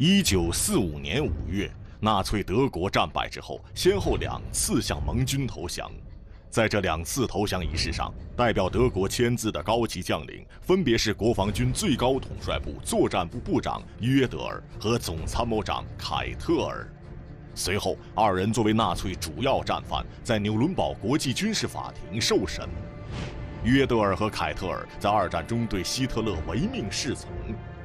一九四五年五月，纳粹德国战败之后，先后两次向盟军投降。在这两次投降仪式上，代表德国签字的高级将领分别是国防军最高统帅部作战部部长约德尔和总参谋长凯特尔。随后，二人作为纳粹主要战犯，在纽伦堡国际军事法庭受审。约德尔和凯特尔在二战中对希特勒唯命是从。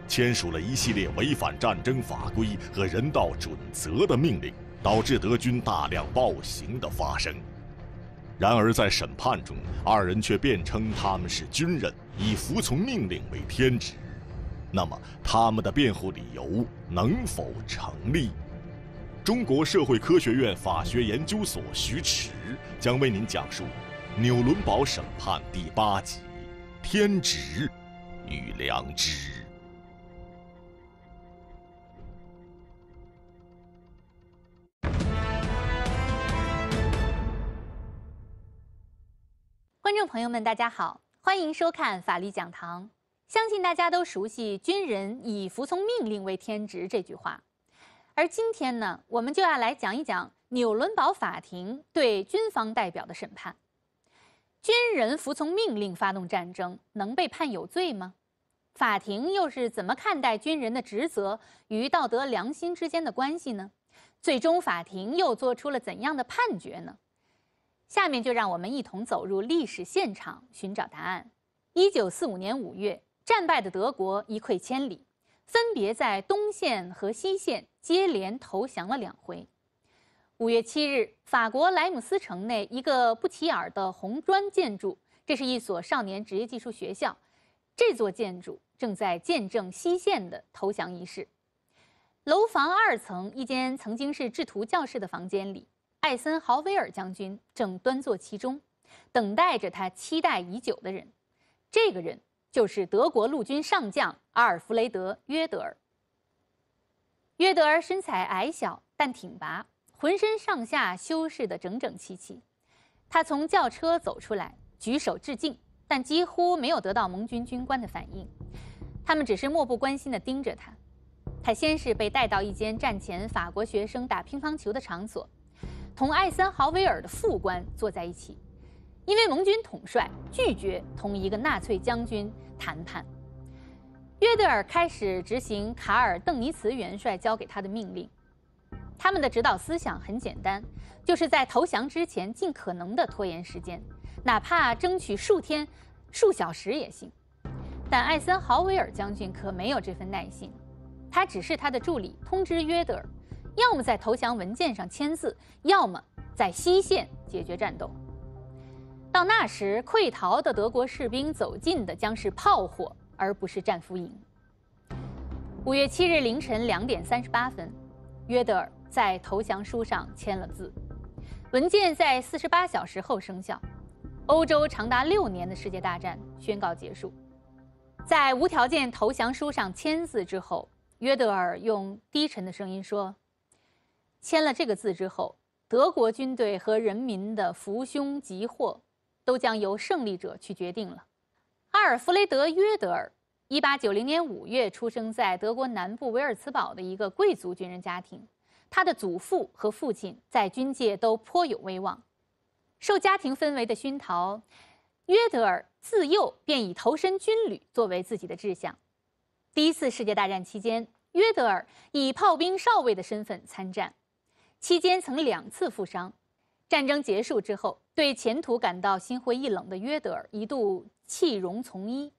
签署了一系列违反战争法规和人道准则的命令，导致德军大量暴行的发生。然而，在审判中，二人却辩称他们是军人，以服从命令为天职。那么，他们的辩护理由能否成立？中国社会科学院法学研究所徐迟将为您讲述《纽伦堡审判》第八集：天职与良知。朋友们，大家好，欢迎收看《法律讲堂》。相信大家都熟悉“军人以服从命令为天职”这句话。而今天呢，我们就要来讲一讲纽伦堡法庭对军方代表的审判。军人服从命令发动战争，能被判有罪吗？法庭又是怎么看待军人的职责与道德良心之间的关系呢？最终，法庭又做出了怎样的判决呢？下面就让我们一同走入历史现场，寻找答案。一九四五年五月，战败的德国一溃千里，分别在东线和西线接连投降了两回。五月七日，法国莱姆斯城内一个不起眼的红砖建筑，这是一所少年职业技术学校。这座建筑正在见证西线的投降仪式。楼房二层一间曾经是制图教室的房间里。艾森豪威尔将军正端坐其中，等待着他期待已久的人。这个人就是德国陆军上将阿尔弗雷德·约德尔。约德尔身材矮小但挺拔，浑身上下修饰的整整齐齐。他从轿车走出来，举手致敬，但几乎没有得到盟军军官的反应。他们只是漠不关心地盯着他。他先是被带到一间战前法国学生打乒乓球的场所。同艾森豪威尔的副官坐在一起，因为盟军统帅拒绝同一个纳粹将军谈判。约德尔开始执行卡尔·邓尼茨元帅交给他的命令。他们的指导思想很简单，就是在投降之前尽可能的拖延时间，哪怕争取数天、数小时也行。但艾森豪威尔将军可没有这份耐心，他指示他的助理通知约德尔。要么在投降文件上签字，要么在西线解决战斗。到那时，溃逃的德国士兵走进的将是炮火，而不是战俘营。五月七日凌晨两点三十八分，约德尔在投降书上签了字。文件在四十八小时后生效，欧洲长达六年的世界大战宣告结束。在无条件投降书上签字之后，约德尔用低沉的声音说。签了这个字之后，德国军队和人民的福凶吉祸，都将由胜利者去决定了。阿尔弗雷德·约德尔，1890年5月出生在德国南部维尔茨堡的一个贵族军人家庭，他的祖父和父亲在军界都颇有威望。受家庭氛围的熏陶，约德尔自幼便以投身军旅作为自己的志向。第一次世界大战期间，约德尔以炮兵少尉的身份参战。期间曾两次负伤，战争结束之后，对前途感到心灰意冷的约德尔一度弃戎从医，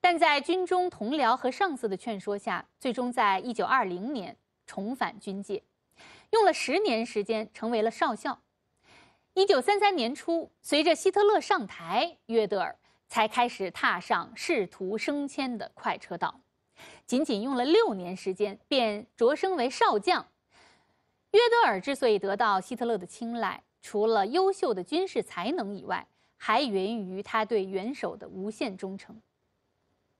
但在军中同僚和上司的劝说下，最终在一九二零年重返军界，用了十年时间成为了少校。一九三三年初，随着希特勒上台，约德尔才开始踏上仕途升迁的快车道，仅仅用了六年时间便擢升为少将。约德尔之所以得到希特勒的青睐，除了优秀的军事才能以外，还源于他对元首的无限忠诚。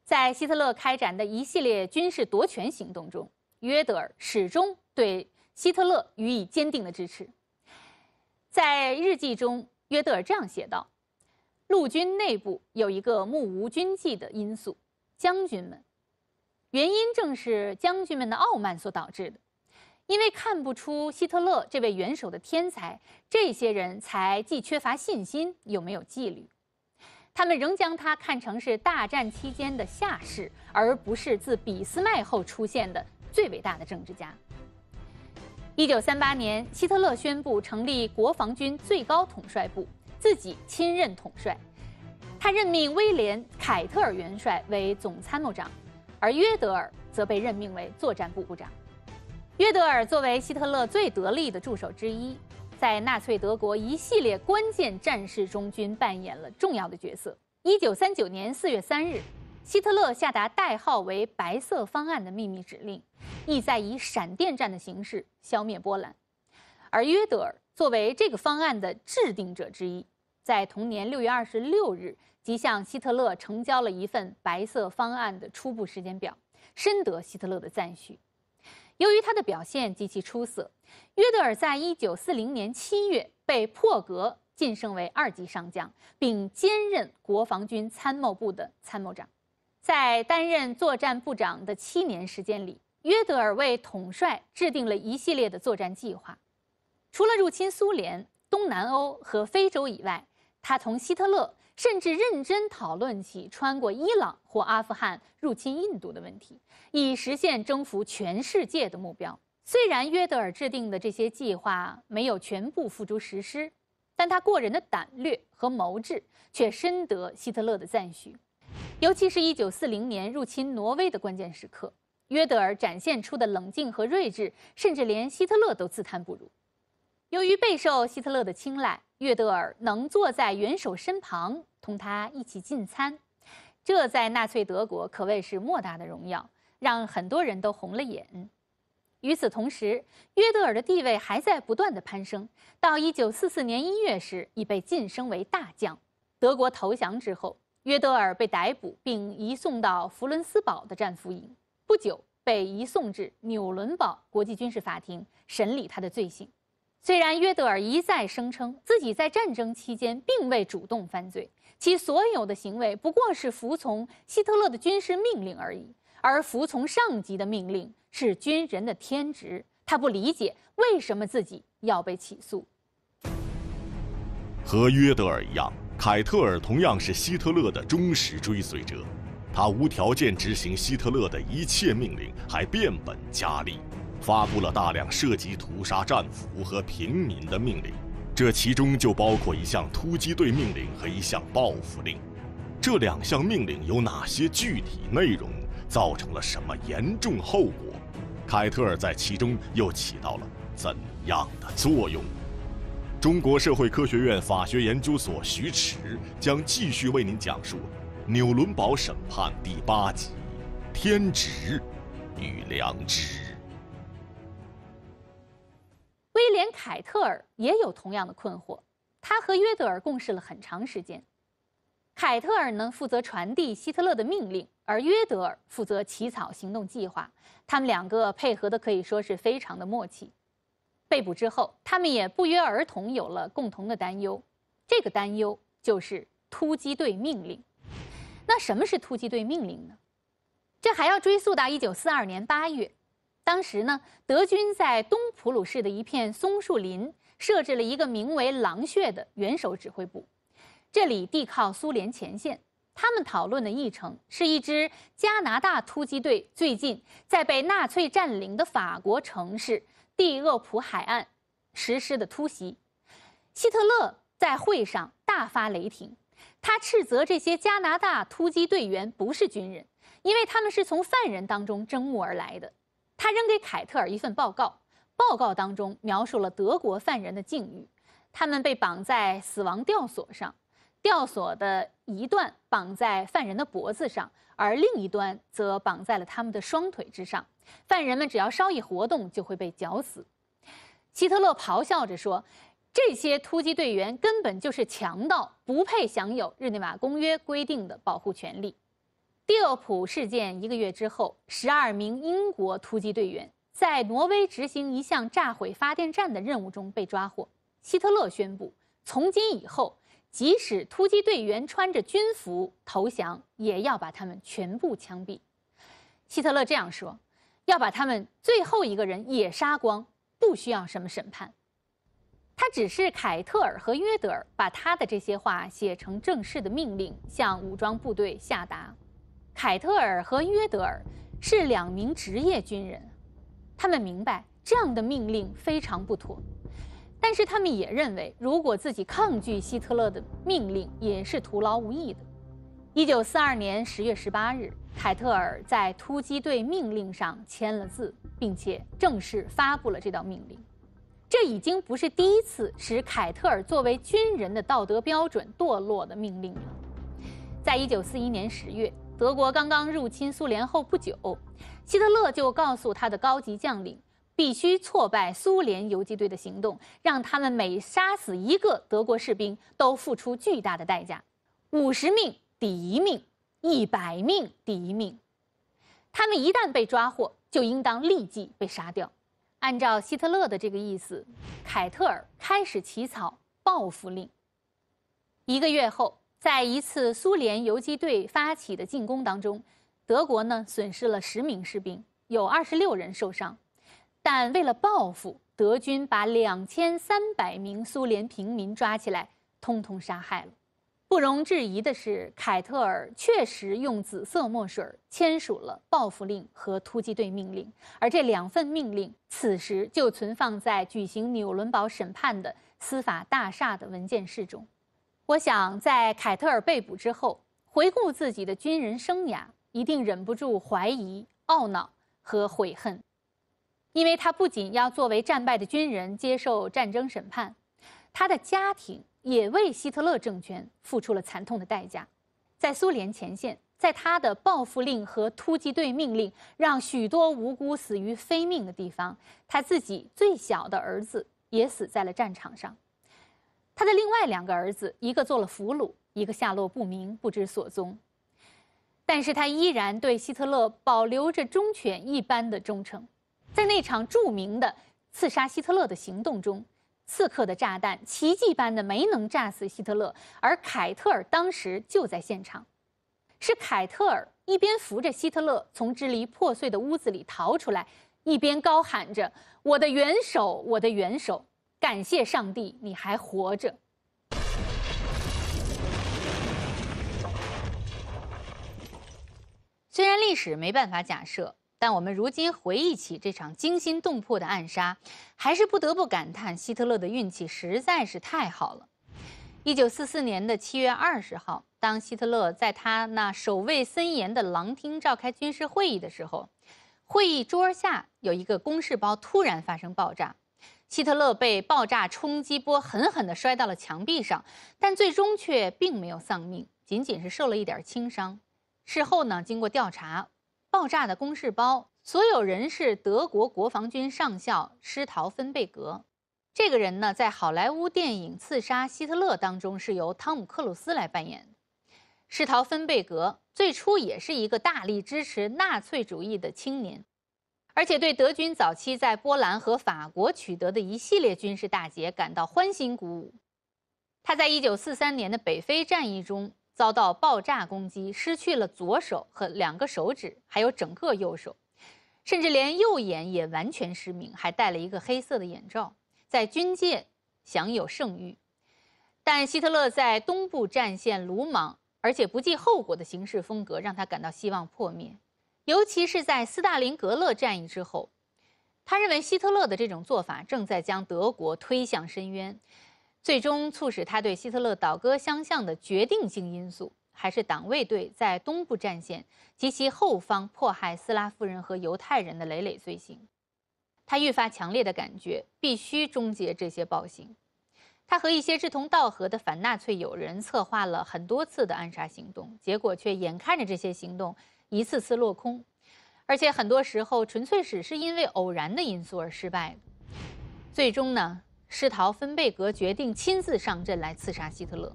在希特勒开展的一系列军事夺权行动中，约德尔始终对希特勒予以坚定的支持。在日记中，约德尔这样写道：“陆军内部有一个目无军纪的因素，将军们，原因正是将军们的傲慢所导致的。”因为看不出希特勒这位元首的天才，这些人才既缺乏信心又没有纪律，他们仍将他看成是大战期间的下士，而不是自俾斯麦后出现的最伟大的政治家。一九三八年，希特勒宣布成立国防军最高统帅部，自己亲任统帅，他任命威廉·凯特尔元帅为总参谋长，而约德尔则被任命为作战部部长。约德尔作为希特勒最得力的助手之一，在纳粹德国一系列关键战事中均扮演了重要的角色。一九三九年四月三日，希特勒下达代号为“白色方案”的秘密指令，意在以闪电战的形式消灭波兰。而约德尔作为这个方案的制定者之一，在同年六月二十六日即向希特勒成交了一份“白色方案”的初步时间表，深得希特勒的赞许。由于他的表现极其出色，约德尔在1940年7月被破格晋升为二级上将，并兼任国防军参谋部的参谋长。在担任作战部长的七年时间里，约德尔为统帅制定了一系列的作战计划，除了入侵苏联、东南欧和非洲以外，他同希特勒。甚至认真讨论起穿过伊朗或阿富汗入侵印度的问题，以实现征服全世界的目标。虽然约德尔制定的这些计划没有全部付诸实施，但他过人的胆略和谋智却深得希特勒的赞许。尤其是一九四零年入侵挪威的关键时刻，约德尔展现出的冷静和睿智，甚至连希特勒都自叹不如。由于备受希特勒的青睐，约德尔能坐在元首身旁，同他一起进餐，这在纳粹德国可谓是莫大的荣耀，让很多人都红了眼。与此同时，约德尔的地位还在不断的攀升。到一九四四年一月时，已被晋升为大将。德国投降之后，约德尔被逮捕，并移送到弗伦斯堡的战俘营，不久被移送至纽伦堡国际军事法庭审理他的罪行。虽然约德尔一再声称自己在战争期间并未主动犯罪，其所有的行为不过是服从希特勒的军事命令而已，而服从上级的命令是军人的天职。他不理解为什么自己要被起诉。和约德尔一样，凯特尔同样是希特勒的忠实追随者，他无条件执行希特勒的一切命令，还变本加厉。发布了大量涉及屠杀战俘和平民的命令，这其中就包括一项突击队命令和一项报复令。这两项命令有哪些具体内容？造成了什么严重后果？凯特尔在其中又起到了怎样的作用？中国社会科学院法学研究所徐驰将继续为您讲述《纽伦堡审判》第八集：天职与良知。威廉·凯特尔也有同样的困惑，他和约德尔共事了很长时间。凯特尔呢负责传递希特勒的命令，而约德尔负责起草行动计划。他们两个配合的可以说是非常的默契。被捕之后，他们也不约而同有了共同的担忧，这个担忧就是突击队命令。那什么是突击队命令呢？这还要追溯到一九四二年八月。当时呢，德军在东普鲁士的一片松树林设置了一个名为“狼穴”的元首指挥部。这里地靠苏联前线，他们讨论的议程是一支加拿大突击队最近在被纳粹占领的法国城市蒂厄普海岸实施的突袭。希特勒在会上大发雷霆，他斥责这些加拿大突击队员不是军人，因为他们是从犯人当中征募而来的。扔给凯特尔一份报告，报告当中描述了德国犯人的境遇，他们被绑在死亡吊索上，吊索的一段绑在犯人的脖子上，而另一端则绑在了他们的双腿之上，犯人们只要稍一活动就会被绞死。希特勒咆哮着说：“这些突击队员根本就是强盗，不配享有日内瓦公约规定的保护权利。”蒂奥普事件一个月之后，十二名英国突击队员在挪威执行一项炸毁发电站的任务中被抓获。希特勒宣布，从今以后，即使突击队员穿着军服投降，也要把他们全部枪毙。希特勒这样说：“要把他们最后一个人也杀光，不需要什么审判。他只是凯特尔和约德尔把他的这些话写成正式的命令，向武装部队下达。”凯特尔和约德尔是两名职业军人，他们明白这样的命令非常不妥，但是他们也认为，如果自己抗拒希特勒的命令，也是徒劳无益的。一九四二年十月十八日，凯特尔在突击队命令上签了字，并且正式发布了这道命令。这已经不是第一次使凯特尔作为军人的道德标准堕落的命令了。在一九四一年十月。德国刚刚入侵苏联后不久，希特勒就告诉他的高级将领，必须挫败苏联游击队的行动，让他们每杀死一个德国士兵都付出巨大的代价，五十命抵一命，一百命抵一命。他们一旦被抓获，就应当立即被杀掉。按照希特勒的这个意思，凯特尔开始起草报复令。一个月后。在一次苏联游击队发起的进攻当中，德国呢损失了十名士兵，有二十六人受伤。但为了报复，德军把两千三百名苏联平民抓起来，通通杀害了。不容置疑的是，凯特尔确实用紫色墨水签署了报复令和突击队命令，而这两份命令此时就存放在举行纽伦堡审判的司法大厦的文件室中。我想，在凯特尔被捕之后，回顾自己的军人生涯，一定忍不住怀疑、懊恼和悔恨，因为他不仅要作为战败的军人接受战争审判，他的家庭也为希特勒政权付出了惨痛的代价。在苏联前线，在他的报复令和突击队命令让许多无辜死于非命的地方，他自己最小的儿子也死在了战场上。他的另外两个儿子，一个做了俘虏，一个下落不明，不知所踪。但是他依然对希特勒保留着忠犬一般的忠诚。在那场著名的刺杀希特勒的行动中，刺客的炸弹奇迹般的没能炸死希特勒，而凯特尔当时就在现场。是凯特尔一边扶着希特勒从支离破碎的屋子里逃出来，一边高喊着：“我的元首，我的元首。”感谢上帝，你还活着。虽然历史没办法假设，但我们如今回忆起这场惊心动魄的暗杀，还是不得不感叹希特勒的运气实在是太好了。一九四四年的七月二十号，当希特勒在他那守卫森严的狼厅召开军事会议的时候，会议桌下有一个公事包突然发生爆炸。希特勒被爆炸冲击波狠狠地摔到了墙壁上，但最终却并没有丧命，仅仅是受了一点轻伤。事后呢，经过调查，爆炸的公式包所有人是德国国防军上校施陶芬贝格。这个人呢，在好莱坞电影《刺杀希特勒》当中是由汤姆·克鲁斯来扮演。施陶芬贝格最初也是一个大力支持纳粹主义的青年。而且对德军早期在波兰和法国取得的一系列军事大捷感到欢欣鼓舞。他在1943年的北非战役中遭到爆炸攻击，失去了左手和两个手指，还有整个右手，甚至连右眼也完全失明，还戴了一个黑色的眼罩。在军界享有盛誉，但希特勒在东部战线鲁莽而且不计后果的行事风格让他感到希望破灭。尤其是在斯大林格勒战役之后，他认为希特勒的这种做法正在将德国推向深渊，最终促使他对希特勒倒戈相向的决定性因素，还是党卫队在东部战线及其后方迫害斯拉夫人和犹太人的累累罪行。他愈发强烈的感觉，必须终结这些暴行。他和一些志同道合的反纳粹友人策划了很多次的暗杀行动，结果却眼看着这些行动。一次次落空，而且很多时候纯粹只是因为偶然的因素而失败的。最终呢，施陶芬贝格决定亲自上阵来刺杀希特勒。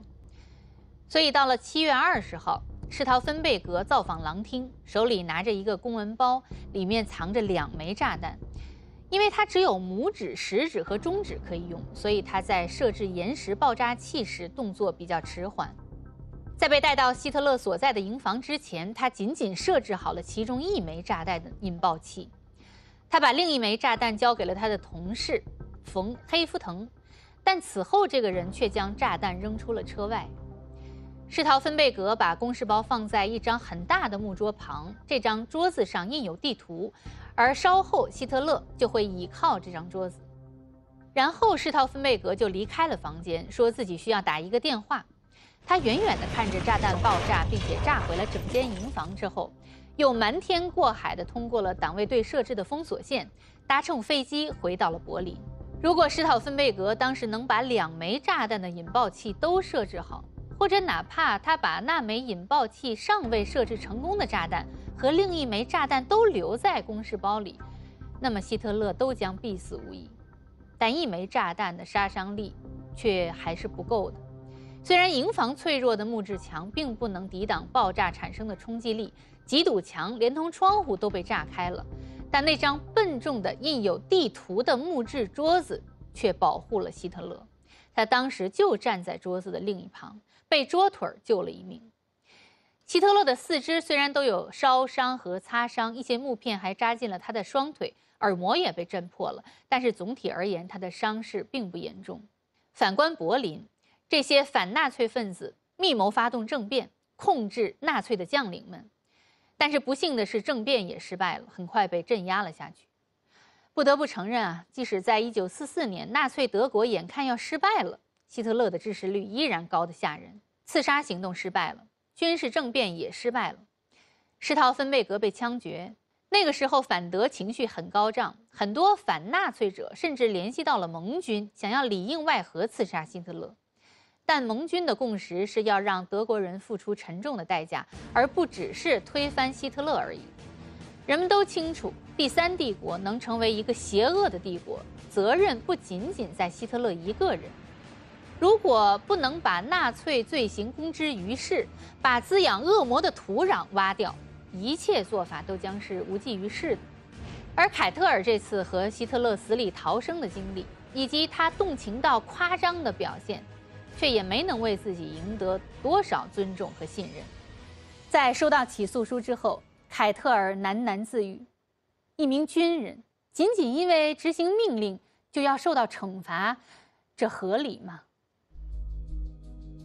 所以到了七月二十号，施陶芬贝格造访狼厅，手里拿着一个公文包，里面藏着两枚炸弹。因为他只有拇指、食指和中指可以用，所以他在设置延时爆炸器时动作比较迟缓。在被带到希特勒所在的营房之前，他仅仅设置好了其中一枚炸弹的引爆器，他把另一枚炸弹交给了他的同事冯黑夫腾，但此后这个人却将炸弹扔出了车外。施陶芬贝格把公事包放在一张很大的木桌旁，这张桌子上印有地图，而稍后希特勒就会倚靠这张桌子。然后施陶芬贝格就离开了房间，说自己需要打一个电话。他远远地看着炸弹爆炸，并且炸毁了整间营房之后，又瞒天过海地通过了党卫队设置的封锁线，搭乘飞机回到了柏林。如果施塔芬贝格当时能把两枚炸弹的引爆器都设置好，或者哪怕他把那枚引爆器尚未设置成功的炸弹和另一枚炸弹都留在公事包里，那么希特勒都将必死无疑。但一枚炸弹的杀伤力却还是不够的。虽然营房脆弱的木质墙并不能抵挡爆炸产生的冲击力，几堵墙连同窗户都被炸开了，但那张笨重的印有地图的木质桌子却保护了希特勒。他当时就站在桌子的另一旁，被桌腿救了一命。希特勒的四肢虽然都有烧伤和擦伤，一些木片还扎进了他的双腿，耳膜也被震破了，但是总体而言，他的伤势并不严重。反观柏林。这些反纳粹分子密谋发动政变，控制纳粹的将领们，但是不幸的是，政变也失败了，很快被镇压了下去。不得不承认啊，即使在一九四四年，纳粹德国眼看要失败了，希特勒的支持率依然高的吓人。刺杀行动失败了，军事政变也失败了，施陶芬贝格被枪决。那个时候，反德情绪很高涨，很多反纳粹者甚至联系到了盟军，想要里应外合刺杀希特勒。但盟军的共识是要让德国人付出沉重的代价，而不只是推翻希特勒而已。人们都清楚，第三帝国能成为一个邪恶的帝国，责任不仅仅在希特勒一个人。如果不能把纳粹罪行公之于世，把滋养恶魔的土壤挖掉，一切做法都将是无济于事的。而凯特尔这次和希特勒死里逃生的经历，以及他动情到夸张的表现。却也没能为自己赢得多少尊重和信任。在收到起诉书之后，凯特尔喃喃自语：“一名军人仅仅因为执行命令就要受到惩罚，这合理吗？”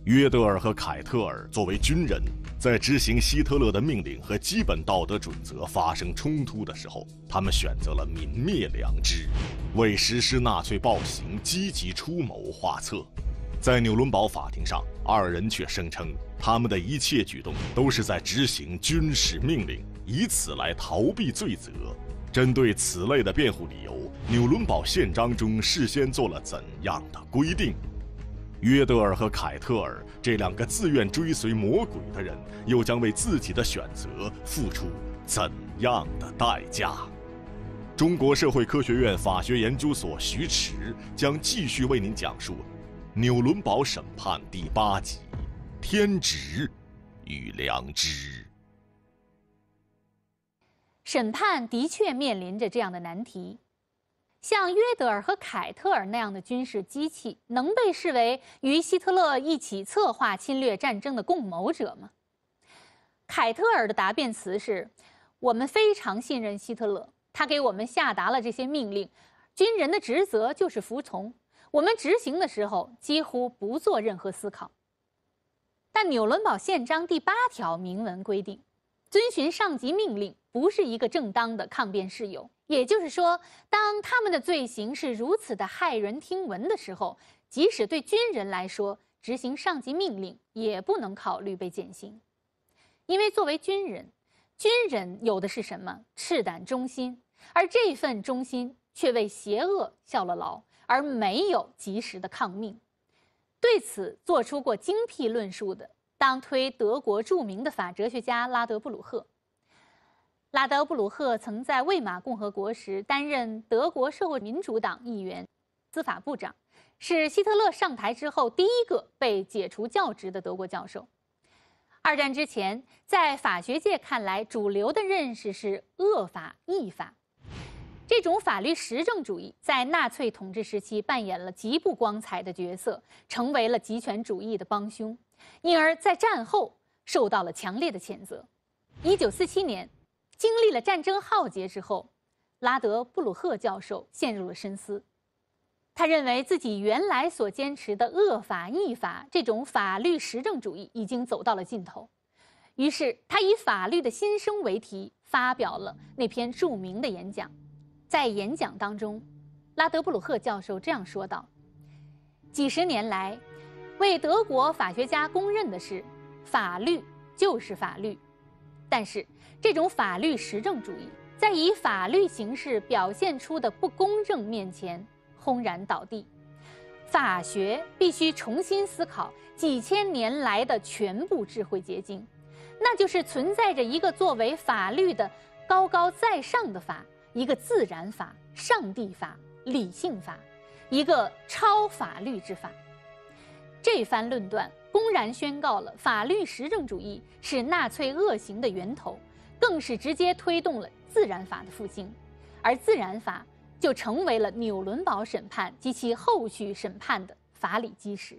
约德尔和凯特尔作为军人，在执行希特勒的命令和基本道德准则发生冲突的时候，他们选择了泯灭良知，为实施纳粹暴行积极出谋划策。在纽伦堡法庭上，二人却声称他们的一切举动都是在执行军事命令，以此来逃避罪责。针对此类的辩护理由，纽伦堡宪章中事先做了怎样的规定？约德尔和凯特尔这两个自愿追随魔鬼的人，又将为自己的选择付出怎样的代价？中国社会科学院法学研究所徐迟将继续为您讲述。纽伦堡审判第八集：天职与良知。审判的确面临着这样的难题：像约德尔和凯特尔那样的军事机器，能被视为与希特勒一起策划侵略战争的共谋者吗？凯特尔的答辩词是：“我们非常信任希特勒，他给我们下达了这些命令。军人的职责就是服从。”我们执行的时候几乎不做任何思考，但纽伦堡宪章第八条明文规定，遵循上级命令不是一个正当的抗辩事由。也就是说，当他们的罪行是如此的骇人听闻的时候，即使对军人来说，执行上级命令也不能考虑被减刑，因为作为军人，军人有的是什么赤胆忠心，而这份忠心却为邪恶效了劳。而没有及时的抗命，对此做出过精辟论述的，当推德国著名的法哲学家拉德布鲁赫。拉德布鲁赫曾在魏玛共和国时担任德国社会民主党议员、司法部长，是希特勒上台之后第一个被解除教职的德国教授。二战之前，在法学界看来，主流的认识是恶法义法。这种法律实证主义在纳粹统治时期扮演了极不光彩的角色，成为了极权主义的帮凶，因而，在战后受到了强烈的谴责。一九四七年，经历了战争浩劫之后，拉德布鲁赫教授陷入了深思。他认为自己原来所坚持的恶法逆法这种法律实证主义已经走到了尽头，于是他以《法律的新生》为题发表了那篇著名的演讲。在演讲当中，拉德布鲁赫教授这样说道：“几十年来，为德国法学家公认的是，法律就是法律。但是，这种法律实证主义在以法律形式表现出的不公正面前轰然倒地。法学必须重新思考几千年来的全部智慧结晶，那就是存在着一个作为法律的高高在上的法。”一个自然法、上帝法、理性法，一个超法律之法。这番论断公然宣告了法律实证主义是纳粹恶行的源头，更是直接推动了自然法的复兴，而自然法就成为了纽伦堡审判及其后续审判的法理基石。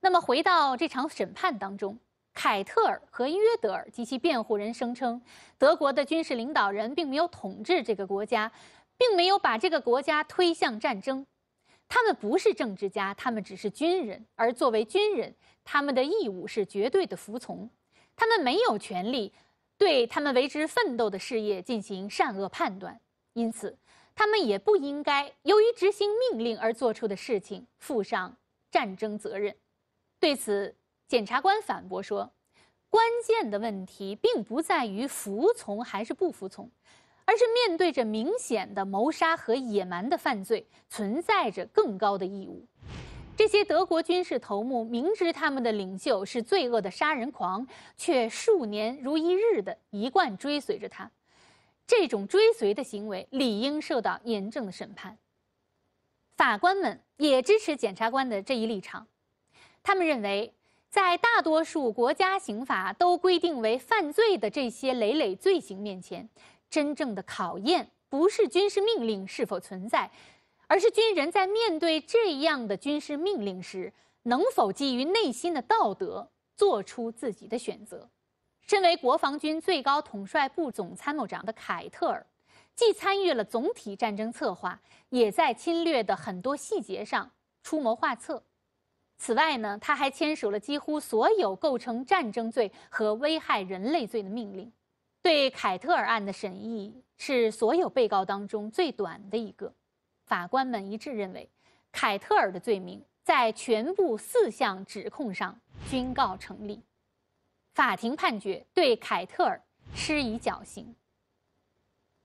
那么，回到这场审判当中。凯特尔和约德尔及其辩护人声称，德国的军事领导人并没有统治这个国家，并没有把这个国家推向战争。他们不是政治家，他们只是军人。而作为军人，他们的义务是绝对的服从，他们没有权利对他们为之奋斗的事业进行善恶判断。因此，他们也不应该由于执行命令而做出的事情负上战争责任。对此。检察官反驳说：“关键的问题并不在于服从还是不服从，而是面对着明显的谋杀和野蛮的犯罪，存在着更高的义务。这些德国军事头目明知他们的领袖是罪恶的杀人狂，却数年如一日的一贯追随着他，这种追随的行为理应受到严正的审判。”法官们也支持检察官的这一立场，他们认为。在大多数国家刑法都规定为犯罪的这些累累罪行面前，真正的考验不是军事命令是否存在，而是军人在面对这样的军事命令时，能否基于内心的道德做出自己的选择。身为国防军最高统帅部总参谋长的凯特尔，既参与了总体战争策划，也在侵略的很多细节上出谋划策。此外呢，他还签署了几乎所有构成战争罪和危害人类罪的命令。对凯特尔案的审议是所有被告当中最短的一个。法官们一致认为，凯特尔的罪名在全部四项指控上均告成立。法庭判决对凯特尔施以绞刑。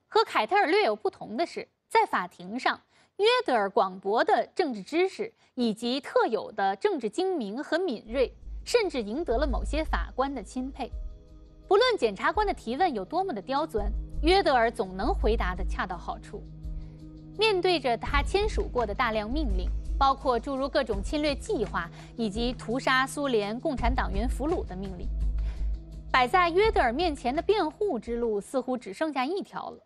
和凯特尔略有不同的是，在法庭上。约德尔广博的政治知识以及特有的政治精明和敏锐，甚至赢得了某些法官的钦佩。不论检察官的提问有多么的刁钻，约德尔总能回答得恰到好处。面对着他签署过的大量命令，包括诸如各种侵略计划以及屠杀苏联共产党员俘虏的命令，摆在约德尔面前的辩护之路似乎只剩下一条了。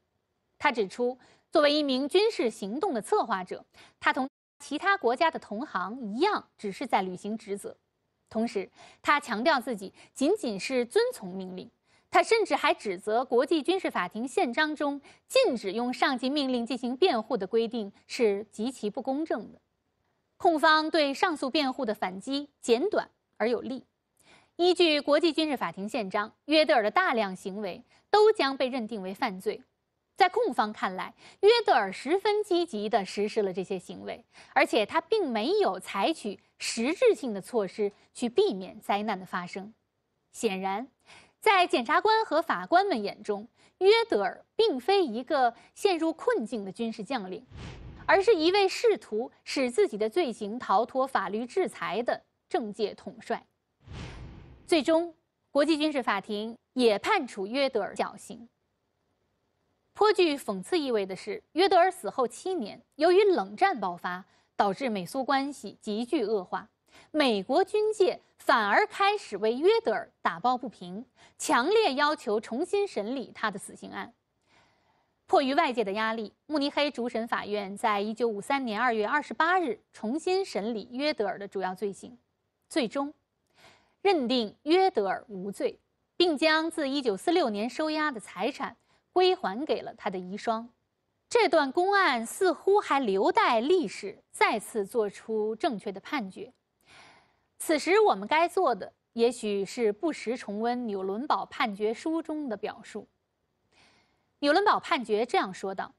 他指出。作为一名军事行动的策划者，他同其他国家的同行一样，只是在履行职责。同时，他强调自己仅仅是遵从命令。他甚至还指责国际军事法庭宪章中禁止用上级命令进行辩护的规定是极其不公正的。控方对上诉辩护的反击简短而有力。依据国际军事法庭宪章，约德尔的大量行为都将被认定为犯罪。在控方看来，约德尔十分积极地实施了这些行为，而且他并没有采取实质性的措施去避免灾难的发生。显然，在检察官和法官们眼中，约德尔并非一个陷入困境的军事将领，而是一位试图使自己的罪行逃脱法律制裁的政界统帅。最终，国际军事法庭也判处约德尔绞刑。颇具讽刺意味的是，约德尔死后七年，由于冷战爆发，导致美苏关系急剧恶化，美国军界反而开始为约德尔打抱不平，强烈要求重新审理他的死刑案。迫于外界的压力，慕尼黑主审法院在一九五三年二月二十八日重新审理约德尔的主要罪行，最终认定约德尔无罪，并将自一九四六年收押的财产。归还给了他的遗孀，这段公案似乎还留待历史再次做出正确的判决。此时我们该做的，也许是不时重温纽伦堡判决书中的表述。纽伦堡判决这样说道：“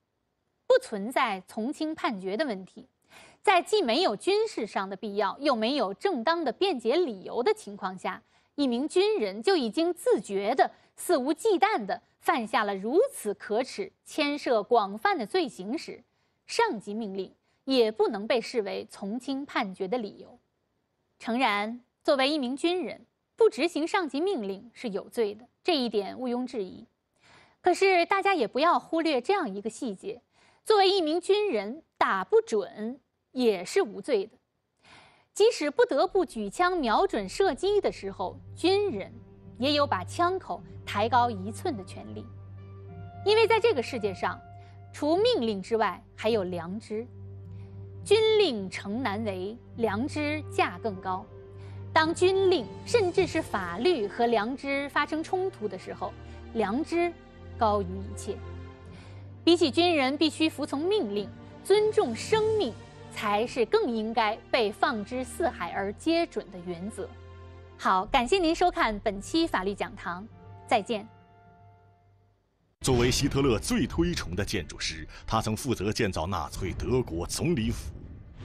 不存在从轻判决的问题，在既没有军事上的必要，又没有正当的辩解理由的情况下，一名军人就已经自觉的。”肆无忌惮地犯下了如此可耻、牵涉广泛的罪行时，上级命令也不能被视为从轻判决的理由。诚然，作为一名军人，不执行上级命令是有罪的，这一点毋庸置疑。可是，大家也不要忽略这样一个细节：作为一名军人，打不准也是无罪的。即使不得不举枪瞄准射击的时候，军人。也有把枪口抬高一寸的权利，因为在这个世界上，除命令之外，还有良知。军令诚难违，良知价更高。当军令甚至是法律和良知发生冲突的时候，良知高于一切。比起军人必须服从命令、尊重生命，才是更应该被放之四海而皆准的原则。好，感谢您收看本期法律讲堂，再见。作为希特勒最推崇的建筑师，他曾负责建造纳粹德国总理府。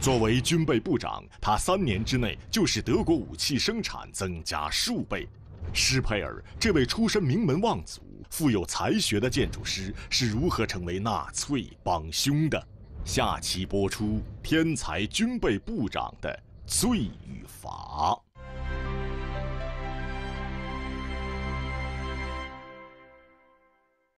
作为军备部长，他三年之内就使德国武器生产增加数倍。施佩尔这位出身名门望族、富有才学的建筑师是如何成为纳粹帮凶的？下期播出《天才军备部长的罪与罚》。